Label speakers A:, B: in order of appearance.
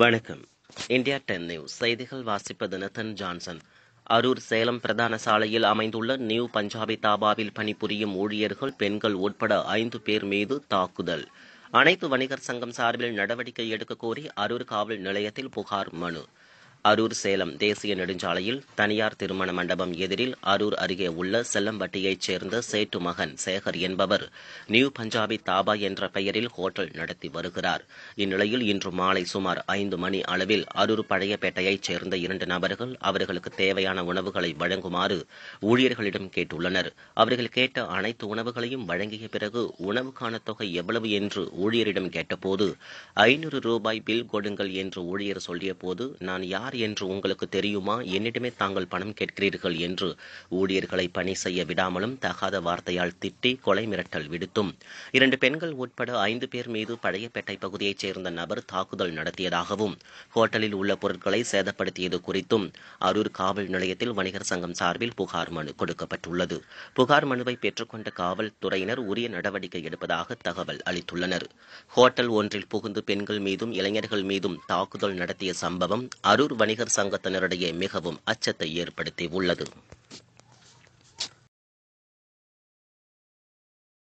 A: வணக்கம் India ten news செய்திகள் வாசிப்பது நிதன் ஜான்சன் அரூர் சேலம் பிரதான சாலையில் அமைந்துள்ள நியூ பஞ்சாபி தாபாவில் பணிபுரியும் ஊழியர்கள் பெண்கள் உட்பட ஐந்து பேர் மீது தாக்குதல் அனைத்து வணிகர் சங்கம் சார்பில் நடவடிக்கை எடுக்க கோரி அரூர் காவல் நிலையத்தில் புகார் மனு அரூர் சேலம் தேசிய நெடுஞ்சாலையில் தனியார் திருமண மண்டபம் எதிரில் அரூர் அருகே உள்ள செல்லம்பட்டியைச் சேர்ந்த சேட்டு மகன் சேகர் என்பவர் நியூ பஞ்சாபி தாபா என்ற பெயரில் ஹோட்டல் நடத்தி வருகிறார் இந்நிலையில் இன்று மாலை சுமார் ஐந்து மணி அளவில் அரூர் பழையப்பேட்டையைச் சேர்ந்த இரண்டு நபர்கள் அவர்களுக்கு தேவையான உணவுகளை வழங்குமாறு ஊழியர்களிடம் கேட்டுள்ளனர் அவர்கள் கேட்ட அனைத்து உணவுகளையும் வழங்கிய பிறகு உணவுக்கான தொகை எவ்வளவு என்று ஊழியரிடம் கேட்டபோது ஐநூறு ரூபாய் பில் கொடுங்கள் என்று ஊழியர் சொல்லியபோது நான் யார் யார் என்று உங்களுக்கு தெரியுமா என்னிடமே தாங்கள் பணம் கேட்கிறீர்கள் என்று ஊழியர்களை பணி செய்ய விடாமலும் தகாத வார்த்தையால் திட்டி கொலை மிரட்டல் விடுத்தும் இரண்டு பெண்கள் உட்பட ஐந்து பேர் மீது பழையப்பேட்டை பகுதியைச் சேர்ந்த நபர் தாக்குதல் நடத்தியதாகவும் ஹோட்டலில் உள்ள பொருட்களை சேதப்படுத்தியது குறித்தும் அரூர் காவல் நிலையத்தில் வணிகர் சங்கம் சார்பில் புகார் மனு கொடுக்கப்பட்டுள்ளது புகார் மனுவை பெற்றுக்கொண்ட காவல்துறையினர் உரிய நடவடிக்கை எடுப்பதாக தகவல் அளித்துள்ளனர் ஹோட்டல் ஒன்றில் புகுந்து பெண்கள் மீதும் இளைஞர்கள் மீதும் தாக்குதல் நடத்திய சம்பவம் அரூர் வணிகர் சங்கத்தினரிடையே மிகவும் அச்சத்தை ஏற்படுத்தி உள்ளது